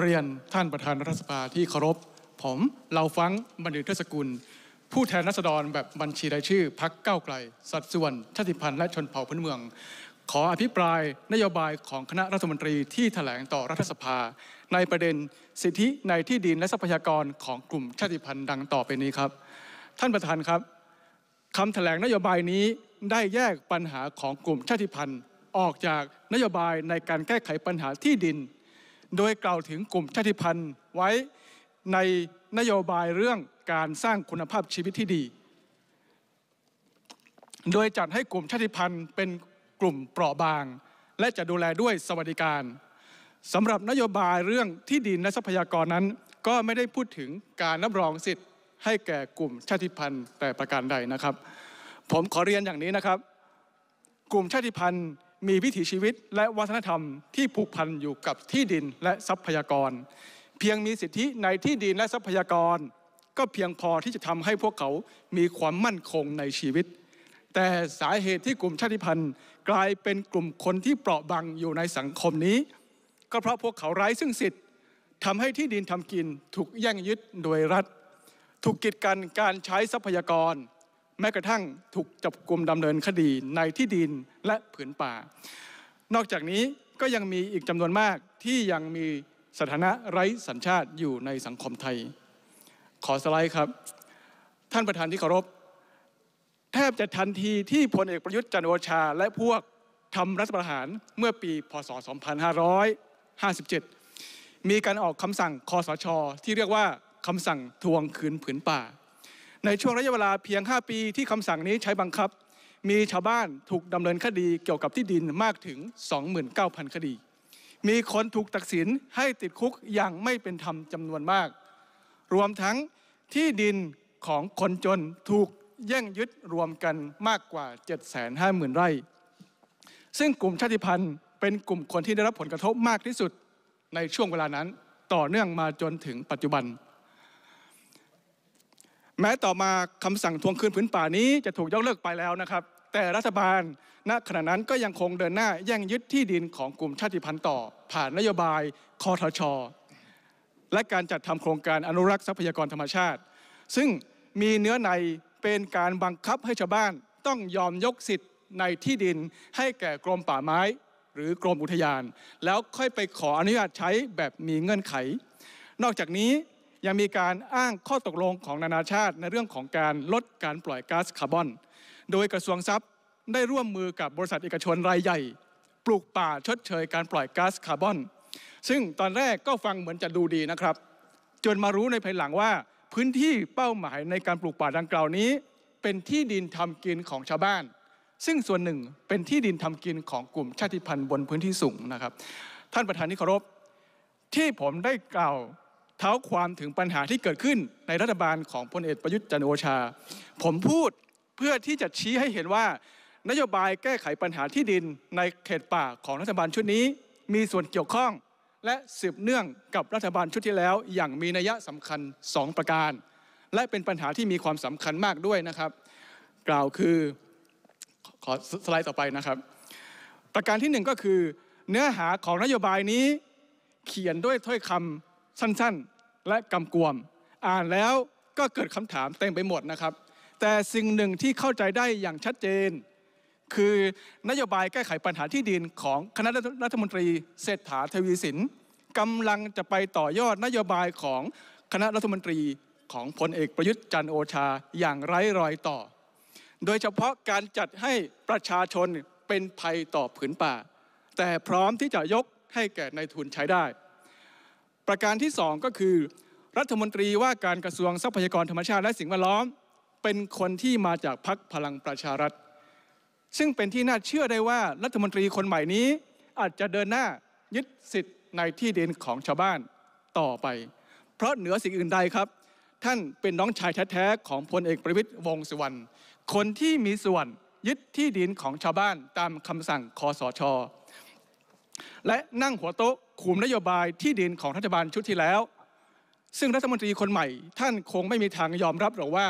เรียนท่านประธานรัฐสภาที่เคารพ ผมเราฟังบัทึกทศกุล ผู้แทนรัษฎรแบบบัญชีรายชื่อพักเก้าไกล สัดส่วนชาติพันธุ์และชนเผ่าพื้นเมือง ขออภิปรายนโยบายของคณะรัฐมนตรีที่ถแถลงต่อรัฐสภา ในประเด็นสิทธิในที่ดินและทรัพยากรของกลุ่มชาติพันธุ์ดังต่อไปนี้ครับท่านประธานครับคำถแถลงนโยบายนี้ได้แยกปัญหาของกลุ่มชาติพันธุ์ ออกจากนโยบายในการแก้ไขปัญหาที่ดินโดยกล่าวถึงกลุ่มชาติพันธุ์ไว้ในนโยบายเรื่องการสร้างคุณภาพชีวิตที่ดี โดยจัดให้กลุ่มชาติพันธุ์เป็นกลุ่มเปราะบาง และจะดูแลด้วยสวัสดิการสำหรับนโยบายเรื่องที่ดินและทรัพยากรนั้น ก็ไม่ได้พูดถึงการรับรองสิทธิ์ ให้แก่กลุ่มชาติพันธุ์แต่ประการใดนะครับ ผมขอเรียนอย่างนี้นะครับ กลุ่มชาติพันธุ์มีวิถีชีวิต และวัฒนธรรมที่ผูกพันอยู่กับที่ดินและทรัพยากร เพียงมีสิทธิในที่ดินและทรัพยากร ก็เพียงพอที่จะทำให้พวกเขา มีความมั่นคงในชีวิต แต่สาเหตุที่กลุ่มชาติพันธุ์กลายเป็นกลุ่มคนที่เปราะบางอยู่ในสังคมนี้ ก็เพราะพวกเขาไร้ ซึ่งสิทธิ์ทำให้ที่ดินทำกิน ถูกแย่งยึดโดยรัฐถูกกีดกันการใช้ทรัพยากรแม้กระทั่งถูกจับกลุ่มดำเนินคดีในที่ดินและผืนป่า นอกจากนี้ก็ยังมีอีกจำนวนมากที่ยังมีสถานะไร้สัญชาติอยู่ในสังคมไทย ขอสไลด์ครับ ท่านประธานที่เคารพแทบจะทันทีที่พลเอกประยุทธ์จันโอชา และพวกทำรัฐประหาร เมื่อปี พศ 2557 มีการออกคำสั่งคอสช ที่เรียกว่าคำสั่งทวงคืนผืนป่าในช่วงระยะเวลาเพียง 5 ปีที่คำสั่งนี้ใช้บังคับ มีชาวบ้านถูกดำเนินคดีเกี่ยวกับที่ดินมากถึง 29,000 คดี มีคนถูกตัดสินให้ติดคุกอย่างไม่เป็นธรรมจำนวนมาก รวมทั้งที่ดินของคนจนถูกแย่งยึดรวมกันมากกว่า 750,000 ไร่ ซึ่งกลุ่มชาติพันธุ์เป็นกลุ่มคนที่ได้รับผลกระทบมากที่สุด ในช่วงเวลานั้นต่อเนื่องมาจนถึงปัจจุบันแม้ต่อมาคำสั่งทวงคืนพื้นป่านี้จะถูกยกเลิกไปแล้วนะครับ แต่รัฐบาลณขณะนั้นก็ยังคงเดินหน้าแย่งยึดที่ดินของกลุ่มชาติพันธุ์ต่อ ผ่านนโยบายคอทชอและการจัดทำโครงการอนุรักษ์ทรัพยากรธรรมชาติ ซึ่งมีเนื้อในเป็นการบังคับให้ชาวบ้านต้องยอมยกสิทธิ์ในที่ดินให้แก่กรมป่าไม้หรือกรมอุทยาน แล้วค่อยไปขออนุญาตใช้แบบมีเงื่อนไข นอกจากนี้ยังมีการอ้างข้อตกลงของนานาชาติในเรื่องของการลดการปล่อยก๊าซคาร์บอน โดยกระทรวงทรัพย์ได้ร่วมมือกับบริษัทเอกชนรายใหญ่ ปลูกป่าชดเชยการปล่อยก๊าซคาร์บอน ซึ่งตอนแรกก็ฟังเหมือนจะดูดีนะครับ จนมารู้ในภายหลังว่า พื้นที่เป้าหมายในการปลูกป่าดังกล่าวนี้ เป็นที่ดินทำกินของชาวบ้าน ซึ่งส่วนหนึ่งเป็นที่ดินทำกินของกลุ่มชาติพันธุ์บนพื้นที่สูงนะครับ ท่านประธานที่เคารพ ที่ผมได้กล่าวเท้าความถึงปัญหาที่เกิดขึ้นในรัฐบาลของพลเอกประยุทธ์จันโอชา ผมพูดเพื่อที่จะชี้ให้เห็นว่า นโยบายแก้ไขปัญหาที่ดิน ในเขตป่าของรัฐบาลชุดนี้มีส่วนเกี่ยวข้องและสืบเนื่องกับรัฐบาลชุดที่แล้วอย่างมีนัยสำคัญ2ประการ และเป็นปัญหาที่มีความสำคัญมากด้วยนะครับกล่าวคือ ขอสไลด์ต่อไปนะครับ ประการที่1ก็คือเนื้อหาของนโยบายนี้เขียนด้วยถ้อยคำสั้น ๆ และกำกวม อ่านแล้วก็เกิดคำถามเต็มไปหมดนะครับ แต่สิ่งหนึ่งที่เข้าใจได้อย่างชัดเจน คือ นโยบายแก้ไขปัญหาที่ดินของคณะรัฐมนตรี เศรษฐาทวีสินกำลังจะไปต่อยอดนโยบายของคณะรัฐมนตรีของพลเอกประยุทธ์จันโอชาอย่างไร้รอยต่อ โดยเฉพาะการจัดให้ประชาชนเป็นภัยต่อผืนป่า แต่พร้อมที่จะยกให้แก่ในทุนใช้ได้ประการที่ 2 ก็คือ รัฐมนตรีว่าการกระทรวงทรัพยากรธรรมชาติและสิ่งแวดล้อม เป็นคนที่มาจากพรรคพลังประชารัฐซึ่งเป็นที่น่าเชื่อได้ว่ารัฐมนตรีคนใหม่นี้ อาจจะเดินหน้ายึดสิทธิ์ในที่ดินของชาวบ้านต่อไป เพราะเหนือสิ่งอื่นใดครับ ท่านเป็นน้องชายแท้ๆของพลเอกประวิตยวงสุวรรณคนที่มีส่วนยึดที่ดินของชาวบ้านตามคำสั่งคอสชและนั่งหัวโต๊ะคุมนโยบายที่ดินของรัฐบาลชุดที่แล้ว ซึ่งรัฐมนตรีคนใหม่ ท่านคงไม่มีทางยอมรับหรอกว่า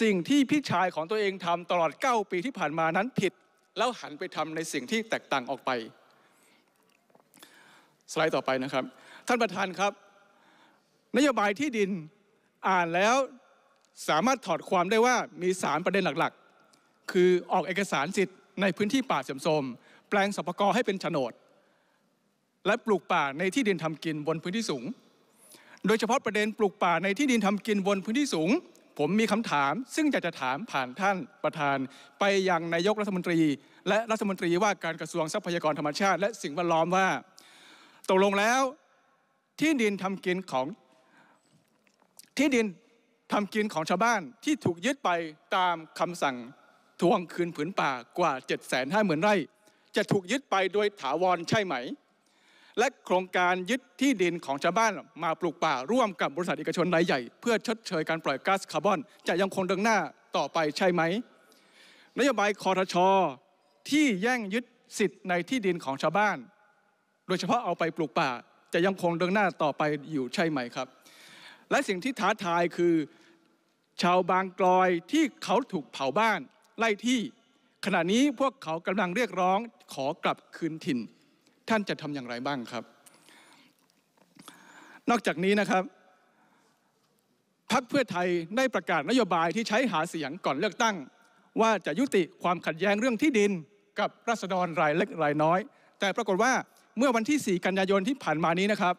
สิ่งที่พี่ชายของตัวเองทำตลอด9ปีที่ผ่านมานั้นผิดแล้วหันไปทำในสิ่งที่แตกต่างออกไป สไลด์ต่อไปนะครับ ท่านประธานครับ นโยบายที่ดินอ่านแล้วสามารถถอดความได้ว่ามี3ประเด็นหลักๆ คือออกเอกสารสิทธิ์ในพื้นที่ป่าเสื่อมโทรม แปลงสปกรให้เป็นโฉนดและปลูกป่าในที่ดินทำกินบนพื้นที่สูง โดยเฉพาะประเด็นปลูกป่าในที่ดินทำกินบนพื้นที่สูง ผมมีคำถาม ซึ่งอยากจะถามผ่านท่านประธาน ไปยังนายกรัฐมนตรี และรัฐมนตรีว่าการกระทรวงทรัพยากรธรรมชาติและสิ่งแวดล้อมว่า ตกลงแล้วที่ดินทำกินของ ที่ดินทำกินของชาวบ้าน ที่ถูกยึดไปตามคำสั่งทวงคืนผืนป่ากว่า7 5มื่นไร่ จะถูกยึดไปโดยถาวรใช่ไหมและโครงการยึดที่ดินของชาวบ้านมาปลูกป่าร่วมกับบริษัทเอกชนรายใหญ่ เพื่อ ชดเชย การปล่อยก๊าซคาร์บอนจะยังคงเดินหน้าต่อไปใช่ไหมนโยบายคอทชอที่แย่งยึดสิทธิ์ในที่ดินของชาวบ้าน โดยเฉพาะเอาไปปลูกป่าจะยังคงเดินหน้าต่อไปอยู่ใช่ไหมครับ และสิ่งที่ท้าทายคือชาวบางกลอยที่เขาถูกเผาบ้านไล่ที่ ขณะนี้พวกเขากำลังเรียกร้องขอกลับคืนถิ่นท่านจะทำอย่างไรบ้างครับ นอกจากนี้นะครับพักเพื่อไทยได้ประกาศนโยบายที่ใช้หาเสียงก่อนเลือกตั้ง ว่าจะยุติความขัดแย้งเรื่องที่ดินกับราษฎรรายเล็กรายน้อย แต่ปรากฏว่าเมื่อวันที่ 4 กันยายนที่ผ่านมานี้นะครับ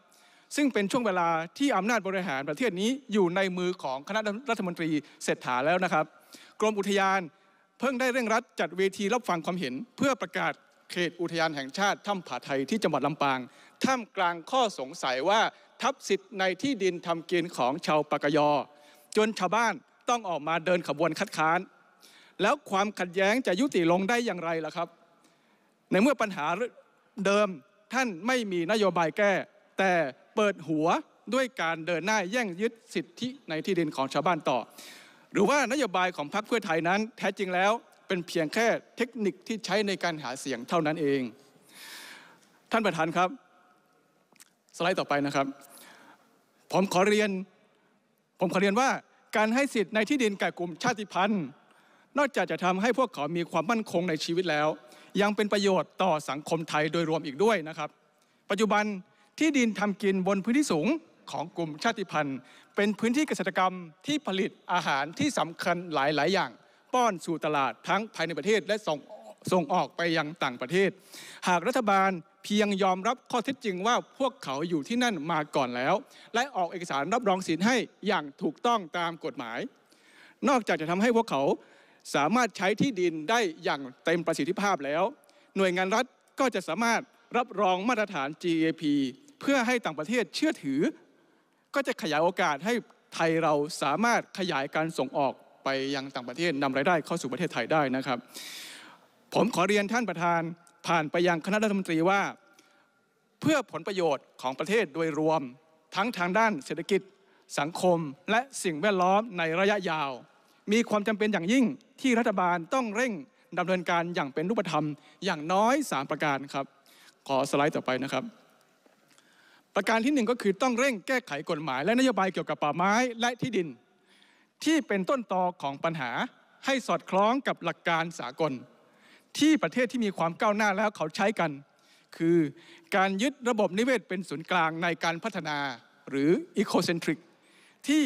ซึ่งเป็นช่วงเวลาที่อำนาจบริหารประเทศนี้อยู่ในมือของคณะรัฐมนตรีเศรษฐาแล้วนะครับกรมอุทยาน เพิ่งได้เร่งรัดจัดเวทีรับฟังความเห็นเพื่อประกาศเขตอุทยานแห่งชาติถ้ำผาไทยที่จังหวัดลำปาง ท่ามกลางข้อสงสัยว่า ทับสิทธิ์ในที่ดินทำกินของชาวปากยอจนชาวบ้านต้องออกมาเดินขบวนคัดค้านแล้วความขัดแย้งจะยุติลงได้อย่างไรล่ะครับ ในเมื่อปัญหาเดิมท่านไม่มีนโยบายแก้ แต่เปิดหัวด้วยการเดินหน้าแย่งยึดสิทธิในที่ดินของชาวบ้านต่อ หรือว่านโยบายของพรรคเพื่อไทยนั้นแท้จริงแล้วเป็นเพียงแค่เทคนิคที่ใช้ในการหาเสียงเท่านั้นเอง ท่านประธานครับ สไลด์ต่อไปนะครับผมขอเรียน ผมขอเรียนว่าการให้สิทธิ์ในที่ดินแก่กลุ่มชาติพันธุ์ นอกจากจะทำให้พวกเขา มีความมั่นคงในชีวิตแล้ว ยังเป็นประโยชน์ต่อสังคมไทยโดยรวมอีกด้วยนะครับ ปัจจุบันที่ดินทำกินบนพื้นที่สูงของกลุ่มชาติพันธุ์ เป็นพื้นที่เกษตรกรรมที่ผลิตอาหารที่สำคัญหลายๆ อย่างป้อนสู่ตลาดทั้งภายในประเทศและส่งส่งออกไปยังต่างประเทศ หากรัฐบาลเพียงยอมรับข้อเท็จจริงว่าพวกเขาอยู่ที่นั่นมาก่อนแล้ว และออกเอกสารรับรองสินให้อย่างถูกต้องตามกฎหมาย นอกจากจะทำให้พวกเขาสามารถใช้ที่ดินได้อย่างเต็มประสิทธิภาพแล้ว หน่วยงานรัฐก็จะสามารถรับรองมาตรฐาน GAP เพื่อให้ต่างประเทศเชื่อถือ ก็จะขยายโอกาสให้ไทยเราสามารถขยายการส่งออกไปยังต่างประเทศนำรายได้เข้าสู่ประเทศไทยได้นะครับ ผมขอเรียนท่านประธานผ่านไปยังคณะรัฐมนตรีว่า เพื่อผลประโยชน์ของประเทศโดยรวม ทั้งทางด้านเศรษฐกิจ สังคม และสิ่งแวดล้อมในระยะยาว มีความจำเป็นอย่างยิ่งที่รัฐบาลต้องเร่งดำเนินการอย่างเป็นรูปธรรม อย่างน้อย 3 ประการครับ ขอสไลด์ต่อไปนะครับ ประการที่1ก็คือต้องเร่งแก้ไขกฎหมายและนโยบายเกี่ยวกับป่าไม้และที่ดินที่เป็นต้นตอของปัญหาให้สอดคล้องกับหลักการสากล ที่ประเทศที่มีความก้าวหน้าแล้วเขาใช้กัน คือการยึดระบบนิเวศเป็นศูนย์กลางในการพัฒนา หรืออีโคเซนทริก ที่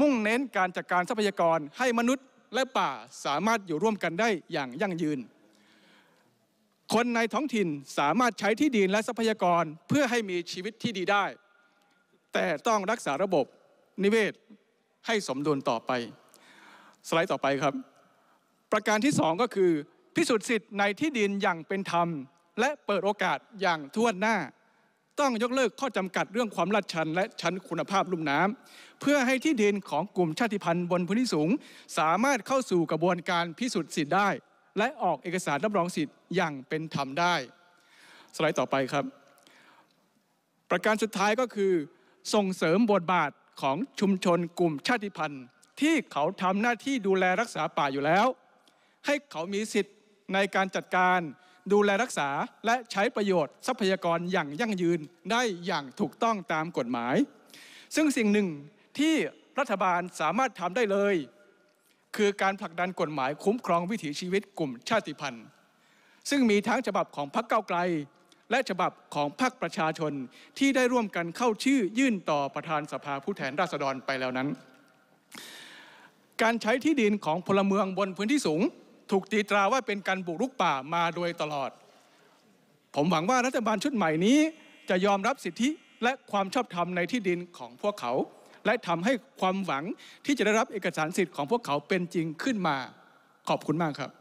มุ่งเน้นการจัดกการทรัพยากรให้มนุษย์และป่าสามารถอยู่ร่วมกันได้อย่างยั่งยืน คนในท้องถิ่นสามารถใช้ที่ดินและทรัพยากรเพื่อให้มีชีวิตที่ดีได้ แต่ต้องรักษาระบบนิเวศให้สมดุลต่อไป สไลด์ต่อไปครับ ประการที่ 2 ก็คือ พิสูจน์สิทธิ์ในที่ดินอย่างเป็นธรรม และเปิดโอกาสอย่างทั่วหน้า ต้องยกเลิกข้อจำกัดเรื่องความลัดชัน และชั้นคุณภาพลุ่มน้ำเพื่อให้ที่ดินของกลุ่มชาติพันธุ์บนพื้นที่สูง สามารถเข้าสู่กระบวนการพิสูจน์สิทธิ์ได้ และออกเอกสารรับรองสิทธิ์อย่างเป็นธรรมได้ สไลด์ต่อไปครับ ประการสุดท้ายก็คือ ส่งเสริมบทบาทของชุมชนกลุ่มชาติพันธุ์ ที่เขาทำหน้าที่ดูแลรักษาป่าอยู่แล้ว ให้เขามีสิทธิ์ในการจัดการ ดูแลรักษาและใช้ประโยชน์ทรัพยากรอย่างยั่งยืนได้อย่างถูกต้องตามกฎหมาย ซึ่งสิ่งหนึ่งที่รัฐบาลสามารถทำได้เลย คือการผลักดันกฎหมายคุ้มครองวิถีชีวิตกลุ่มชาติพันธุ์ซึ่งมีทั้งฉบับของพรรคเก้าไกลและฉบับของพรรคประชาชนที่ได้ร่วมกันเข้าชื่อยื่นต่อประธานสภาผู้แทนราษฎรไปแล้วนั้น การใช้ที่ดินของพลเมืองบนพื้นที่สูง ถูกตีตราว่าเป็นการบุกรุกป่ามาโดยตลอด ผมหวังว่ารัฐบาลชุดใหม่นี้ จะยอมรับสิทธิและความชอบธรรมในที่ดินของพวกเขา และทำให้ความหวังที่จะได้รับเอกสารสิทธิ์ของพวกเขาเป็นจริงขึ้นมาขอบคุณมากครับ